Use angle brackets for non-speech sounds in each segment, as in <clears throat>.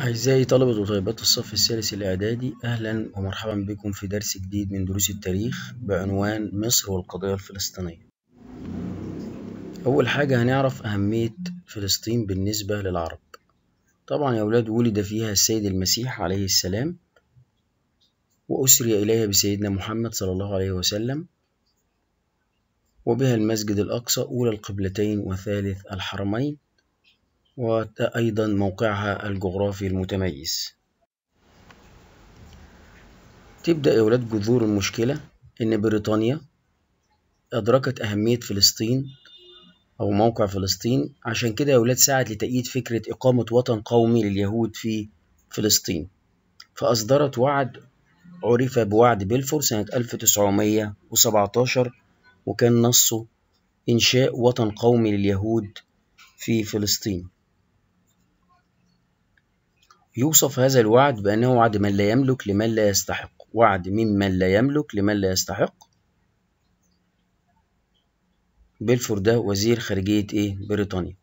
أعزائي طلبة وطالبات الصف الثالث الإعدادي أهلا ومرحبا بكم في درس جديد من دروس التاريخ بعنوان مصر والقضية الفلسطينية أول حاجة هنعرف أهمية فلسطين بالنسبة للعرب طبعا يا أولاد ولد فيها السيد المسيح عليه السلام وأسري إليها بسيدنا محمد صلى الله عليه وسلم وبها المسجد الأقصى أولى القبلتين وثالث الحرمين وأيضا موقعها الجغرافي المتميز تبدأ يا ولاد جذور المشكلة إن بريطانيا أدركت أهمية فلسطين أو موقع فلسطين عشان كده يا ولاد سعت لتأييد فكرة إقامة وطن قومي لليهود في فلسطين فأصدرت وعد عرف بوعد بلفور سنة 1917 وكان نصه إنشاء وطن قومي لليهود في فلسطين يوصف هذا الوعد بأنه وعد من لا يملك لمن لا يستحق وعد ممن لا يملك لمن لا يستحق بلفور ده وزير خارجية إيه؟ بريطانيا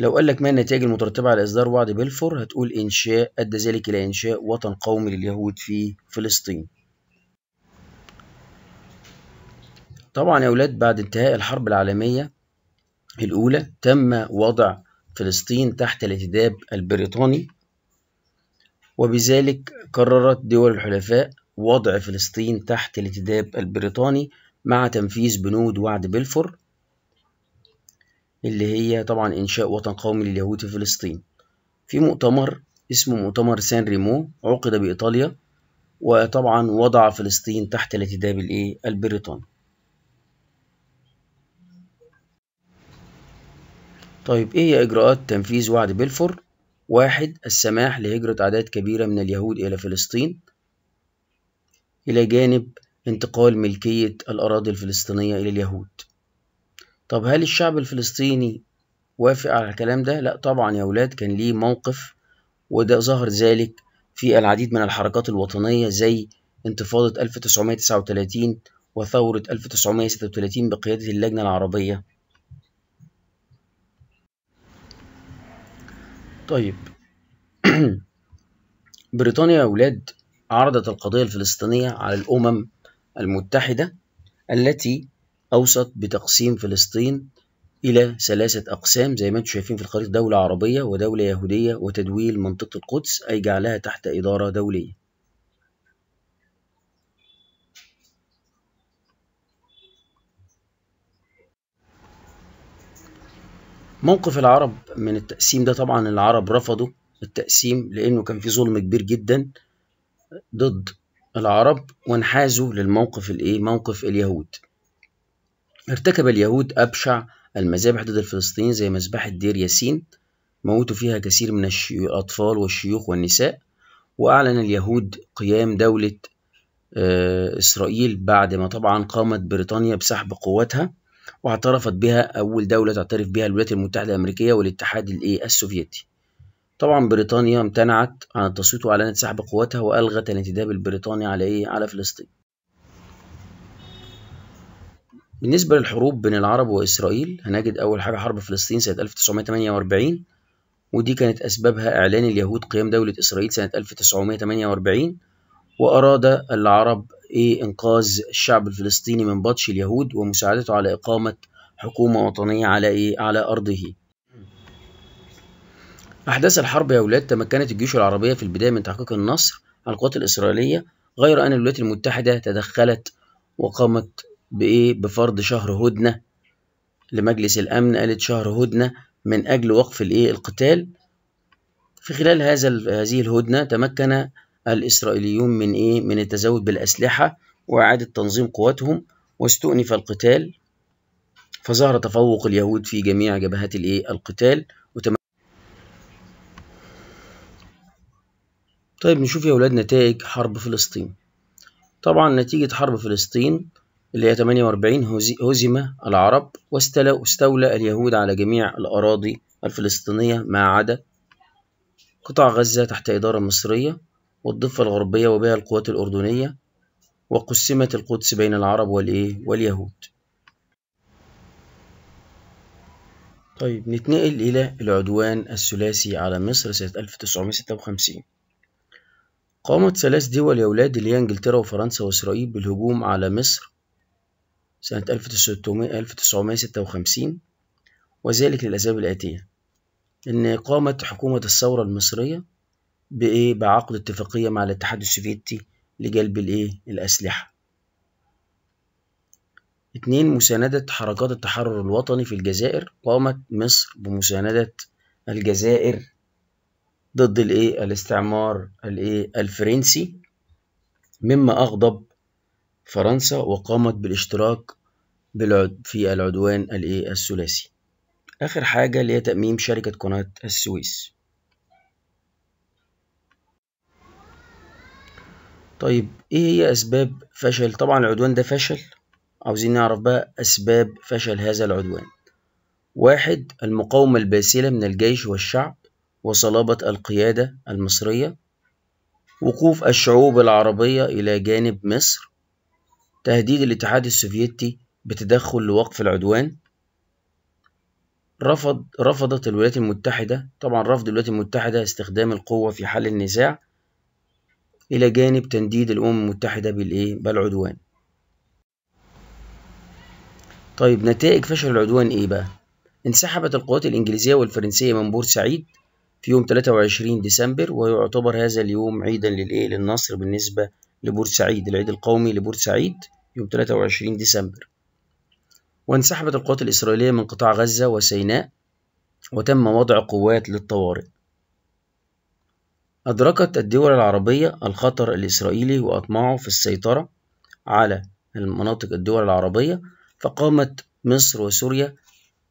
لو قال لك ما النتائج المترتبة على إصدار وعد بلفور هتقول إنشاء أدى ذلك إلى إنشاء وطن قومي لليهود في فلسطين طبعا يا أولاد بعد انتهاء الحرب العالمية الأولى تم وضع فلسطين تحت الانتداب البريطاني وبذلك قررت دول الحلفاء وضع فلسطين تحت الانتداب البريطاني مع تنفيذ بنود وعد بلفور اللي هي طبعا إنشاء وطن قومي لليهود في فلسطين في مؤتمر اسمه مؤتمر سان ريمو عقد بإيطاليا وطبعا وضع فلسطين تحت الانتداب البريطاني طيب إيه هي إجراءات تنفيذ وعد بلفور؟ واحد السماح لهجرة أعداد كبيرة من اليهود إلى فلسطين إلى جانب انتقال ملكية الأراضي الفلسطينية إلى اليهود طب هل الشعب الفلسطيني وافق على الكلام ده؟ لا طبعا يا ولاد كان ليه موقف وده ظهر ذلك في العديد من الحركات الوطنية زي انتفاضة 1939 وثورة 1936 بقيادة اللجنة العربية طيب <clears throat> بريطانيا يا أولاد عرضت القضية الفلسطينية على الأمم المتحدة التي أوصت بتقسيم فلسطين إلى ثلاثة أقسام زي ما أنتم شايفين في الخريطة دولة عربية ودولة يهودية وتدويل منطقة القدس أي جعلها تحت إدارة دولية موقف العرب من التقسيم ده طبعا العرب رفضوا التقسيم لأنه كان في ظلم كبير جدا ضد العرب وانحازوا للموقف الايه موقف اليهود ارتكب اليهود أبشع المذابح ضد الفلسطينيين زي مذبحة دير ياسين موتوا فيها كثير من الأطفال والشيوخ والنساء وأعلن اليهود قيام دولة آه، إسرائيل بعد ما طبعا قامت بريطانيا بسحب قواتها واعترفت بها أول دولة تعترف بها الولايات المتحدة الأمريكية والاتحاد الإيه السوفيتي طبعا بريطانيا امتنعت عن التصويت وأعلنت سحب قواتها وألغت الانتداب البريطاني على إيه على فلسطين بالنسبة للحروب بين العرب وإسرائيل هنجد أول حاجة حرب فلسطين سنة 1948 ودي كانت أسبابها إعلان اليهود قيام دولة إسرائيل سنة 1948 وأراد العرب إيه إنقاذ الشعب الفلسطيني من بطش اليهود ومساعدته على إقامة حكومة وطنية على إيه على أرضه أحداث الحرب يا أولاد تمكنت الجيوش العربية في البداية من تحقيق النصر على القوات الإسرائيلية غير أن الولايات المتحدة تدخلت وقامت بإيه بفرض شهر هدنة لمجلس الأمن قالت شهر هدنة من أجل وقف الإيه القتال في خلال هذا هذه الهدنة تمكن الإسرائيليون من إيه؟ من التزود بالأسلحة وإعادة تنظيم قواتهم واستؤنف القتال فظهر تفوق اليهود في جميع جبهات الإيه؟ القتال وتم... طيب نشوف يا أولاد نتائج حرب فلسطين طبعا نتيجة حرب فلسطين اللي هي 48 هزم العرب واستولى اليهود على جميع الأراضي الفلسطينية ما عدا قطاع غزة تحت إدارة مصرية والضفة الغربية وبها القوات الأردنية وقسمت القدس بين العرب والإيه واليهود طيب نتنقل إلى العدوان الثلاثي على مصر سنة 1956 قامت ثلاث دول يا ولاد اللي هي إنجلترا وفرنسا وإسرائيل بالهجوم على مصر سنة 1956 وذلك للأسباب الآتية إن قامت حكومة الثورة المصرية بايه بعقد اتفاقيه مع الاتحاد السوفيتي لجلب الايه الاسلحه اتنين مساندة حركات التحرر الوطني في الجزائر قامت مصر بمساندة الجزائر ضد الايه الاستعمار الايه الفرنسي مما اغضب فرنسا وقامت بالاشتراك في العدوان الايه الثلاثي اخر حاجة اللي هي تأميم شركة قناة السويس طيب ايه هي اسباب فشل طبعا العدوان ده فشل عاوزين نعرف بقى اسباب فشل هذا العدوان واحد المقاومة الباسلة من الجيش والشعب وصلابة القيادة المصرية وقوف الشعوب العربية إلى جانب مصر تهديد الاتحاد السوفيتي بتدخل لوقف العدوان رفض رفضت الولايات المتحدة طبعا رفض الولايات المتحدة استخدام القوة في حل النزاع إلى جانب تنديد الأمم المتحدة بالإيه؟ بالعدوان طيب نتائج فشل العدوان إيه بقى؟ انسحبت القوات الإنجليزية والفرنسية من بورسعيد في يوم 23 ديسمبر ويعتبر هذا اليوم عيدا للإيه؟ للنصر بالنسبة لبورسعيد العيد القومي لبورسعيد يوم 23 ديسمبر وانسحبت القوات الإسرائيلية من قطاع غزة وسيناء وتم وضع قوات للطوارئ أدركت الدول العربية الخطر الإسرائيلي وأطماعه في السيطرة على المناطق الدول العربية فقامت مصر وسوريا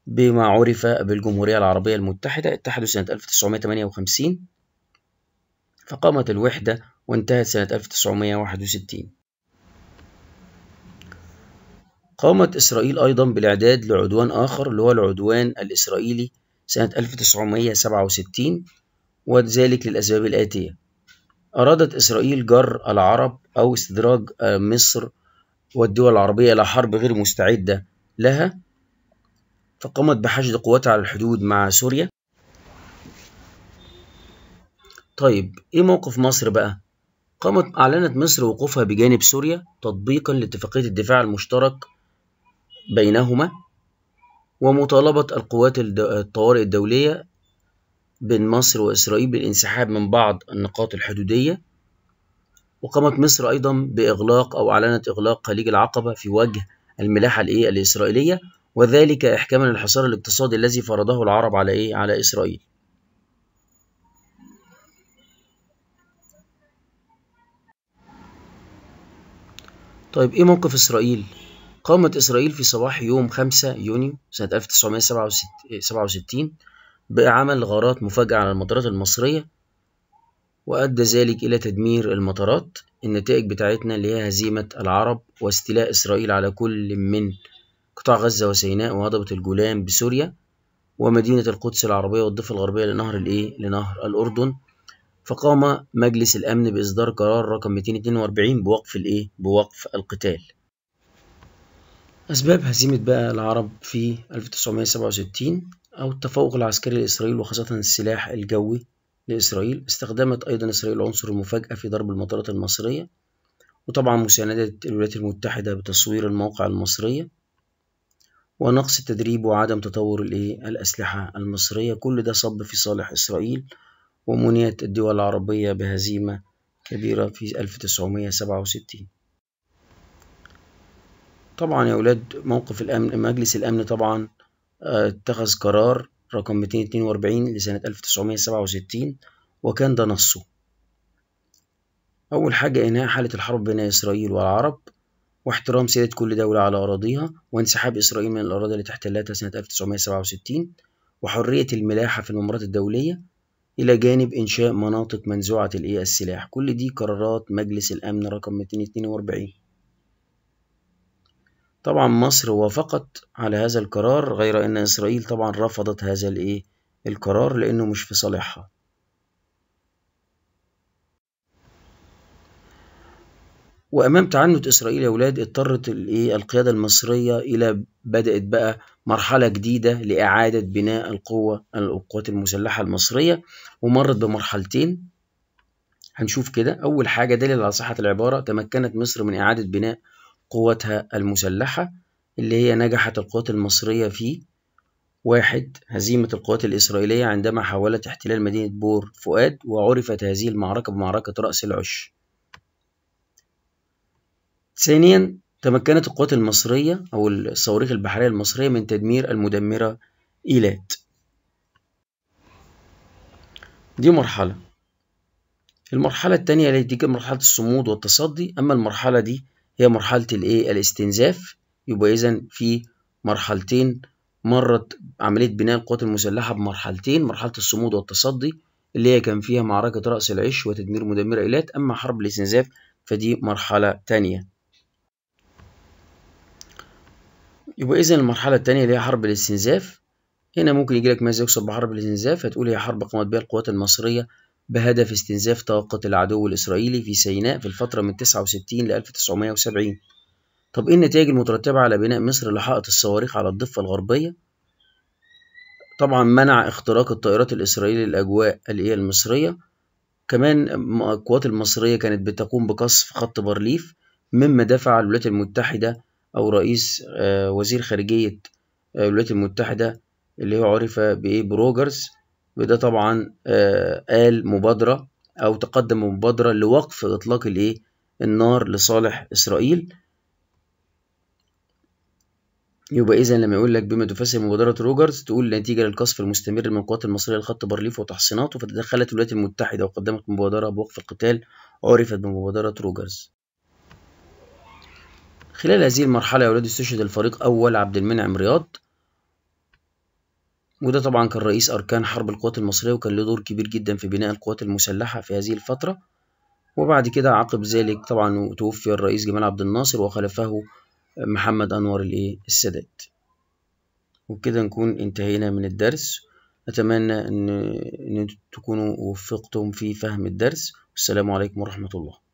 بما عرف بالجمهورية العربية المتحدة اتحدوا سنة 1958 فقامت الوحدة وانتهت سنة 1961 قامت إسرائيل أيضا بالإعداد لعدوان آخر اللي هو العدوان الإسرائيلي سنة 1967 وذلك للأسباب الآتية أرادت إسرائيل جر العرب أو استدراج آه، مصر والدول العربية إلى حرب غير مستعدة لها فقامت بحشد قواتها على الحدود مع سوريا طيب إيه موقف مصر بقى؟ قامت أعلنت مصر وقوفها بجانب سوريا تطبيقا لاتفاقية الدفاع المشترك بينهما ومطالبة القوات الطوارئ الدولية بين مصر وإسرائيل بالانسحاب من بعض النقاط الحدودية وقامت مصر أيضا بإغلاق أو أعلنت إغلاق خليج العقبة في وجه الملاحة الإيه الإسرائيلية وذلك إحكاما للحصار الاقتصادي الذي فرضه العرب على إيه على إسرائيل طيب إيه موقف إسرائيل؟ قامت إسرائيل في صباح يوم 5 يونيو سنة 1967 بعمل غارات مفاجئة على المطارات المصرية وأدى ذلك إلى تدمير المطارات النتائج بتاعتنا اللي هي هزيمة العرب واستيلاء إسرائيل على كل من قطاع غزة وسيناء وهضبة الجولان بسوريا ومدينة القدس العربية والضفة الغربية لنهر الإيه؟ لنهر الأردن فقام مجلس الأمن بإصدار قرار رقم 242 بوقف الإيه؟ بوقف القتال أسباب هزيمة بقى العرب في 1967 أو التفوق العسكري لإسرائيل وخاصة السلاح الجوي لإسرائيل استخدمت أيضا إسرائيل عنصر المفاجأة في ضرب المطارات المصرية وطبعا مساندة الولايات المتحدة بتصوير الموقع المصرية ونقص التدريب وعدم تطور الأسلحة المصرية كل ده صب في صالح إسرائيل ومنيت الدول العربية بهزيمة كبيرة في 1967 طبعا يا أولاد موقف الأمن مجلس الأمن طبعا اتخذ قرار رقم 242 لسنة 1967 وكان ده نصه أول حاجة إنهاء حالة الحرب بين إسرائيل والعرب واحترام سيادة كل دولة على أراضيها وانسحاب إسرائيل من الأراضي اللي احتلتها سنة 1967 وحرية الملاحة في الممرات الدولية إلى جانب إنشاء مناطق منزوعة الإيه السلاح كل دي قرارات مجلس الأمن رقم 242 طبعا مصر وافقت على هذا القرار غير أن إسرائيل طبعا رفضت هذا الإيه القرار لأنه مش في صالحها وأمام تعنت إسرائيل يا اولاد اضطرت الإيه القيادة المصرية إلى بدأت بقى مرحلة جديدة لإعادة بناء القوة القوات المسلحة المصرية ومرت بمرحلتين هنشوف كده أول حاجة دليل على صحة العبارة تمكنت مصر من إعادة بناء قوتها المسلحة اللي هي نجحت القوات المصرية في واحد هزيمة القوات الإسرائيلية عندما حاولت احتلال مدينة بور فؤاد وعرفت هذه المعركة بمعركة رأس العش ثانيا تمكنت القوات المصرية أو الصواريخ البحرية المصرية من تدمير المدمرة إيلات دي مرحلة المرحلة الثانية التي تيجي مرحلة الصمود والتصدي أما المرحلة دي هي مرحلة الايه الاستنزاف يبقى إذا في مرحلتين مرت عملية بناء القوات المسلحة بمرحلتين مرحلة الصمود والتصدي اللي هي كان فيها معركة رأس العش وتدمير مدمر إيلات أما حرب الاستنزاف فدي مرحلة تانية يبقى إذا المرحلة التانية اللي هي حرب الاستنزاف هنا ممكن يجيلك ماذا يقصد بحرب الاستنزاف هتقول هي حرب قامت بها القوات المصرية بهدف استنزاف طاقة العدو الإسرائيلي في سيناء في الفترة من 69 ل 1970 طب إيه النتائج المترتبة على بناء مصر لحائط الصواريخ على الضفة الغربية؟ طبعا منع اختراق الطائرات الإسرائيلية الأجواء الإيه المصرية كمان القوات المصرية كانت بتقوم بقصف خط بارليف مما دفع الولايات المتحدة أو رئيس آه، وزير خارجية آه، الولايات المتحدة اللي هو عرف بإيه بروجرز وده طبعا قال آه، مبادرة أو تقدم مبادرة لوقف إطلاق الإيه النار لصالح إسرائيل يبقى إذا لما يقول لك بما تفسر مبادرة روجرز تقول نتيجة للقصف المستمر من القوات المصرية لخط بارليف وتحصيناته فتدخلت الولايات المتحدة وقدمت مبادرة بوقف القتال عرفت بمبادرة روجرز خلال هذه المرحلة يا أولاد استشهد الفريق أول عبد المنعم رياض وده طبعا كان رئيس أركان حرب القوات المصرية وكان له دور كبير جدا في بناء القوات المسلحة في هذه الفترة وبعد كده عقب ذلك طبعا توفي الرئيس جمال عبد الناصر وخلفه محمد أنور السادات وبكده نكون انتهينا من الدرس أتمنى أن, أن تكونوا وفقتم في فهم الدرس والسلام عليكم ورحمة الله